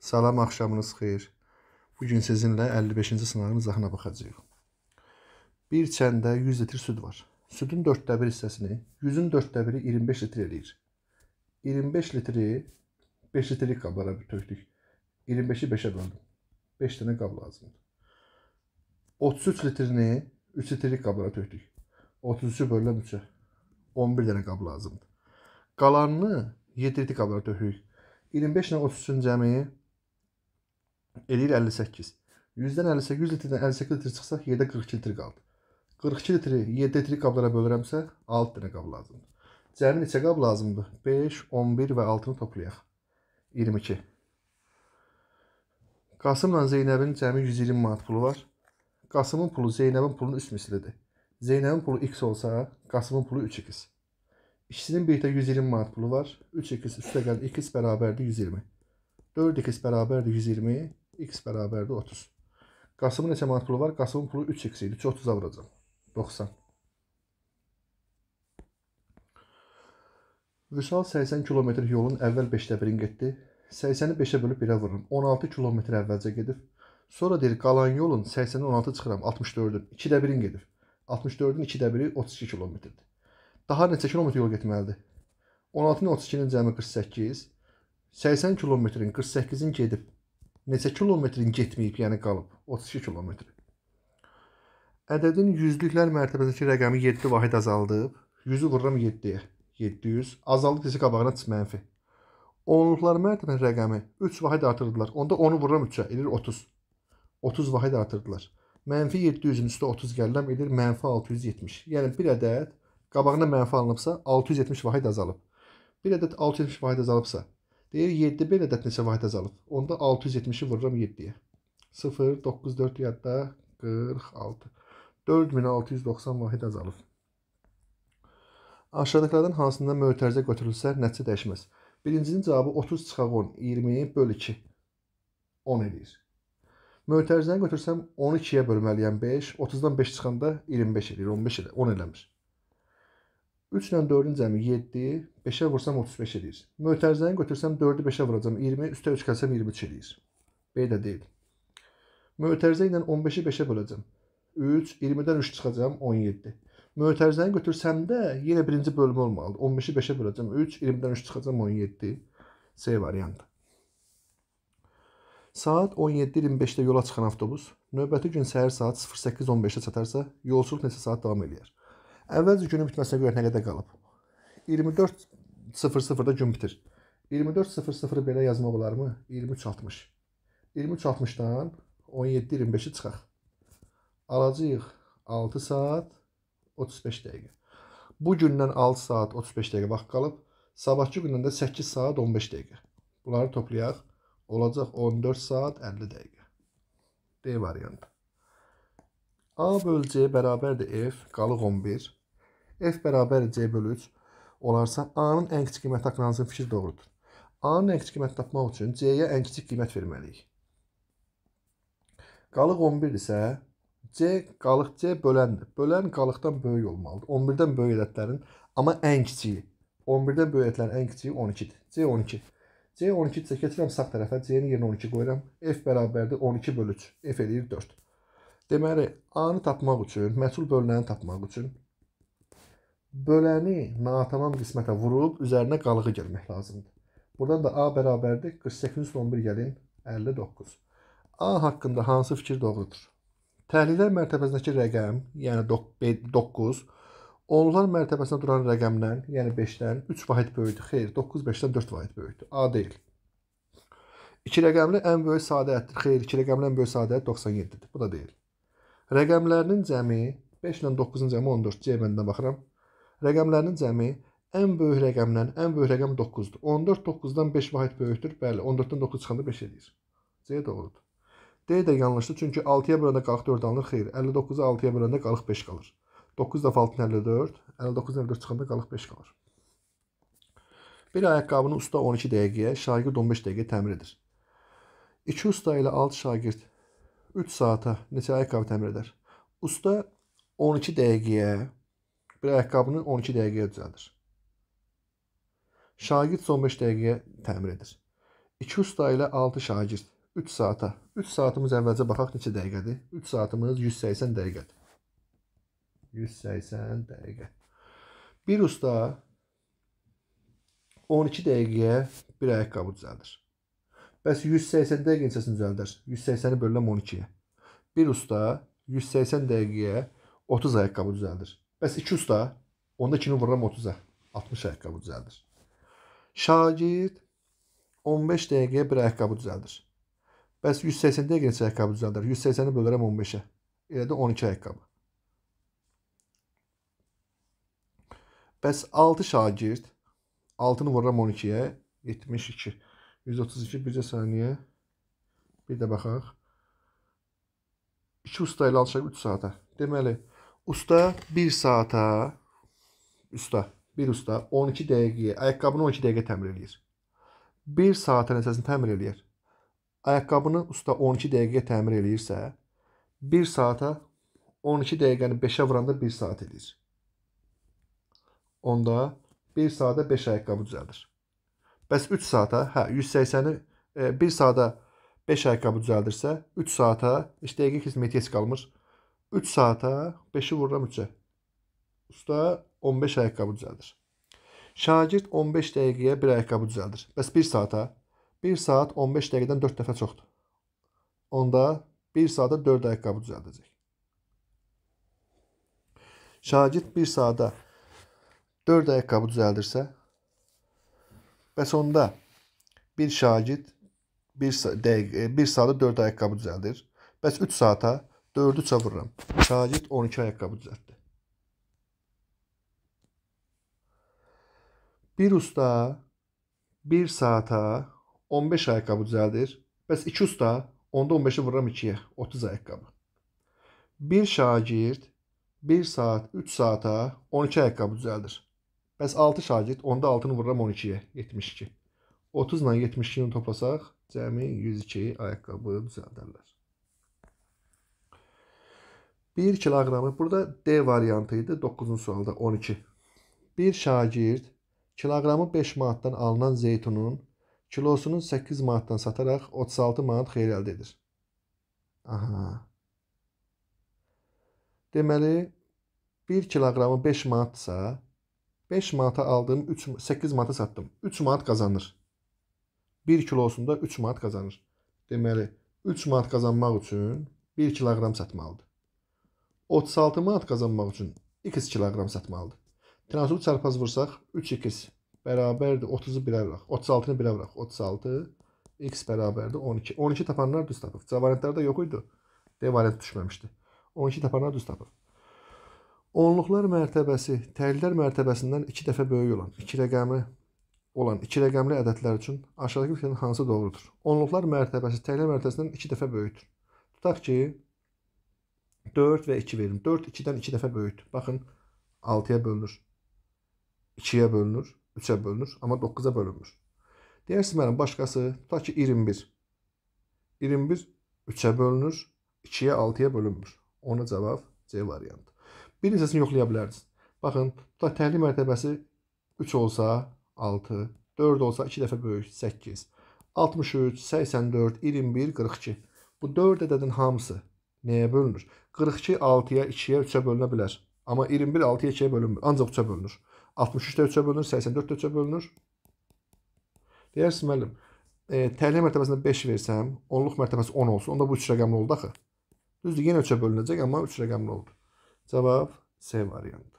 Salam, axşamınız xeyir. Bu gün sizinlə 55-ci sınağın izahına baxacağıq. Bir çəndə 100 litr süd var. Südün 4də 1 hissəsini, 100-ün 4də 1-i 25 litr eləyir. 25 litri 5 litrlik qablara tökdük. 25-i 5-ə böldüm. 5 dənə qab lazımdır. 33 litrini 3 litrlik qablara tökdük. 33-ü bölürəm 3-ə. 11 dənə qab lazımdır. Qalanını 7 litr qablara tökürük. 25 ilə 33-ün cəmi eləyir 58. 100-dən 58 litrdən 58 litr çıxsa yerdə 42 litr qaldı. 42 litri 7 litri qablara bölürəmsə 6 dənə qab lazımdır. Cəmi neçə qab lazımdır? 5, 11 və 6-nı toplayaq. 22. Qasımla Zeynəbin cəmi 120 manat pulu var. Qasımın pulu Zeynəbin pulunun üst mislidir. Zeynəbin pulu x olsa, Qasımın pulu 3x. İkisinin birlikdə 120 manat pulu var. 3x üstə gəlir 2x bərabərdir 120. 4x bərabərdir 120 x bərabərdir 30. Qasımın neçə manat pulu var? Qasımın pulu 3x idi. 3 30-a vuracam. 90. Vüsal 80 kilometr yolun əvvəl 5-də 1-in getdi. 80-i 5-ə bölüb 1-ə vururum. 16 kilometr əvvəlcə gedib. Sonra deyir, qalan yolun 80-i 16 çıxıram. 64-ün 2-də 1-in gedib. 64-ün 2-də 1-i 32 kilometrdir. Daha neçə kilometr yol getməlidir? 16-nın 32-nin cəmi 48. 80 kilometrin 48-in gedib neçə kilometrin getməyib, yəni qalıb? 32 kilometr. Ədədin yüzlüklər mərtəbəsindəki rəqəmi 7 vahid azaldıb. 100-ü vururam 7-yə. 700 azaldıb isə qabağına -mənfi. 10 mənfi. Onluqlar mərtəbəsinin rəqəmi 3 vahid artırdılar. Onda 10-u vururam 3-ə, edir 30. 30 vahid artırdılar. Mənfi 700-ün üstə 30 gəlirəm, edir mənfi 670. Yəni bir ədəd qabağına mənfi alınıbsa 670 vahid azalıb. Bir ədəd 670 vahid azalıbsa Deyir 7 belə də səvahət azalıb. Onda 670-i vururam 7-yə. 0 9 4 yadda 46. 4690 vahid azalıb. Aşağıdakılardan hansında mötərizə götürülsə nəticə dəyişməz. Birincinin cavabı 30 çıxaq 10, 20 böl 2 10 eləyir. Mötərizəni götürsəm 12-yə bölməliyəm 5, 30-dan 5 çıxanda 25 eləyir, 15 elə 10 eləmir. 3 ilə 4-ün cəmi 7, 5-ə vursam 35 eləyir. Mötərizəni götürsəm 4-ü 5-ə vuracam 20, üstə 3 kəlsəm 23 eləyir. B də deyil. Mötərizə ilə 15-i 5-ə böləcəm. 3, 20-dən 3 çıxacam 17. Mötərizəni götürsəm də yenə birinci bölmə olmalıdır. 15-i 5-ə böləcəm 3, 20-dən 3 çıxacam 17. C variantı. Saat 17.25-də yola çıxan avtobus növbəti gün səhər saat 08.15-ə çatarsa, yolçuluq neçə saat davam eləyər? Əvvəlcə günün bitməsinə görə nə qədər qalıb? 24:00-da gün bitir. 24:00-ı belə yazmaq olarmı? 23:60. 23:60-dan 17:25-i çıxaq. Alacağıq 6 saat 35 dəqiqə. Bu gündən 6 saat 35 dəqiqə vaxt qalıb. Sabahçı gündən də 8 saat 15 dəqiqə. Bunları toplayaq. Olacaq 14 saat 50 dəqiqə. D variantı. A bölü C bərabərdir F, qalıq 11. F bərabər C bölü 3 olarsa, A-nın ən kiçik qiyməti haqqında fikir doğrudur. A-nın ən kiçik qiyməti tapmaq üçün C-yə ən kiçik qiymət verməliyik. Qalıq 11 isə C qalıq C böləndir. Bölən qalıqdan böyük olmalıdır. 11-dən böyük ədədlərin amma ən kiçiyi. 11-dən böyük ədədlərin ən kiçiyi 12-dir. C 12. C 12 isə keçirəm sağ tərəfə. C-nin yerinə 12 qoyuram. F bərabərdir 12 bölü 3. F eləyir 4. Deməli, A-nı tapmaq üçün, məsul bölünəni tapmaq üçün böləni natamam qismətə vurub üzərinə qalığı gəlmək lazımdır. Buradan da A bərabərdir 48.11 gəlin 59. A haqqında hansı fikir doğrudur? Təhlillər mərtəbəsindəki rəqəm, yəni 9, onlar mərtəbəsində duran rəqəmdən, yəni 5-dən 3 vahid böyükdür. Xeyr, 9 5-dən 4 vahid böyükdür. A deyil. 2 rəqəmli ən böyük sadə ədəddir. Xeyr, 2 rəqəmli ən böyük sadə ədəd 97-dir. Bu da deyil. Rəqəmlərinin cəmi 5 ilə 9-un cəmi 14. C bəndinə baxıram. Rəqəmlərin cəmi ən böyük rəqəmdən, ən böyük rəqəm 9-dur. 14 9-dan 5 vahid böyükdür. Bəli, 14-dən 9 çıxanda 5 eləyir. C doğrudur. D də yanlışdır, çünki 6-ya böləndə qalıq 4 alınır, xeyr. 59-u 6-ya böləndə qalıq 5 qalır. 9 dəfə 6 54, 59 54 çıxanda qalıq 5 qalır. Bir ayaqqabını usta 12 dəqiqəyə, şagird 15 dəqiqə təmir edir. 2 usta ilə 6 şagird 3 saata neçə ayaqqabı təmir edər? Usta 12 dəqiqəyə, bir ayaqqabını 12 dəqiqəyə düzəldir. Şagird son 5 dəqiqəyə təmir edir. 2 usta ilə 6 şagird 3 saata. 3 saatımız əvvəlcə baxaq neçə dəqiqədir? 3 saatımız 180 dəqiqədir. 180 dəqiqə. Bir usta 12 dəqiqəyə bir ayaqqabı düzəldir. Bəs 180 dəqiqə neçəsini düzəldər? 180-i bölürəm 12-yə. Bir usta 180 dəqiqəyə 30 ayaqqabı düzəldir. Bəs 200 da. Onda kimi vururam 30-a. 60 ayaqqabı düzəldir. Şagird 15 dəqiqəyə bir ayaqqabı düzəldir. Bəs 180 dəqiqə neçə ayaqqabı düzəldir? 180-i bölərəm 15-ə. Elə də 12 ayaqqabı. Bəs 6 şagird 6-nı vururam 12-yə 72 132 bircə saniyə. Bir də baxaq. 2 usta ilə alışaq 3 saata. Deməli Usta 1 saata usta, bir usta 12 dəqiqəyə ayaqqabını 12 dəqiqə təmir eləyir. 1 saatın əsasını təmir eləyir. Ayaqqabını usta 12 dəqiqəyə təmir eləyirsə, 1 saata 12 dəqiqəni 5-ə vuranda 1 saat edir. Onda 1 saata 5 ayaqqabı düzəldir. Bəs 3 saata, hə, 180-i 1 saata 5 ayaqqabı düzəldirsə, 3 saata 3 dəqiqə xidmətiyyəsi qalmır. 3 saata 5'i vururam 3'e. Usta 15 ayakkabı düzeldir. Şagird 15 dəqiqəyə bir ayaqqabı düzeldir. Bəs 1 saata 1 saat 15 dəqiqədən 4 dəfə çoxdur. Onda 1 saata 4 ayaqqabı düzəldəcək. Şagird 1 saata 4 ayaqqabı düzəldirsə, bəs onda bir şagird 1 dəqiqə 1 saata 4 ayaqqabı düzəldir. Bəs 3 saata 4-ü çavırıram. Şagird 12 ayaqqabı düzəltdi. Bir usta 1 saata 15 ayaqqabı düzəldir. Bəs 2 usta onda 15-i vururam 2-yə, 30 ayaqqabı. Bir şagird 1 saat 3 saata 12 ayaqqabı düzəldir. Bəs 6 şagird onda 6-nı vururam 12-yə, 72. 30 ilə 72-ni toplasaq cəmi 102 ayaqqabı düzəldərlər. 1 kiloqramı burada D variantı idi. 9-cu sualda 12. Bir şagird kiloqramı 5 manatdan alınan zeytunun kilosunun 8 manatdan sataraq 36 manat xeyir əldə edir. Aha. Deməli 1 kiloqramı 5 manatsa 5 manata aldığım 3 8 manata satdım. 3 manat kazanır. 1 kilosunda 3 manat kazanır. Deməli 3 manat kazanmaq üçün 1 kiloqram satmalıdır. 36 manat kazanmaq üçün x kiloqram satmalıdır. Transulu çarpaz vursaq 3x bərabərdir 30-u 1-ə vuraq. 36-nı 1-ə vuraq. 36 x bərabərdir 12. 12 tapanlar düz tapıb. C variantlarda yox idi. D variantı düşməmişdi. 12 tapanlar düz tapıb. Onluqlar mərtəbəsi təhlillər mərtəbəsindən 2 dəfə böyük olan 2 rəqəmi olan 2 rəqəmli ədədlər üçün aşağıdakı fikrin hansı doğrudur? Onluqlar mərtəbəsi təhlillər mərtəbəsindən 2 dəfə böyükdür. Tutaq ki, 4 və 2 verin. 4 2-dən 2 dəfə böyükdür. Baxın 6-ya bölünür. 2-yə bölünür. 3-ə bölünür. Amma 9-a bölünmür. Deyirsiniz mənim başqası tutaq ki 21. 21 3-ə bölünür. 2-yə 6-ya bölünmür. Ona cavab C variantı. Bir neçəsini yoxlaya bilərsiniz. Baxın, tutaq təhlil mərtəbəsi 3 olsa 6, 4 olsa 2 dəfə böyük 8, 63, 84, 21, 42. Bu 4 ədədin hamısı Nəyə bölünür? 42 6-ya, 2-yə, 3-ə bölünə bilər. Amma 21 6-ya, 2-yə bölünmür. Ancaq 3-ə bölünür. 63-də 3-ə bölünür, 84-də 3-ə bölünür. Deyərsiniz, müəllim, e, təhliyyə mərtəbəsində 5 versəm, onluq mərtəbəsi 10 olsun. Onda bu 3 rəqəmli oldu axı. Düzdür, yenə 3-ə bölünəcək, amma 3 rəqəmli oldu. Cavab C variantı.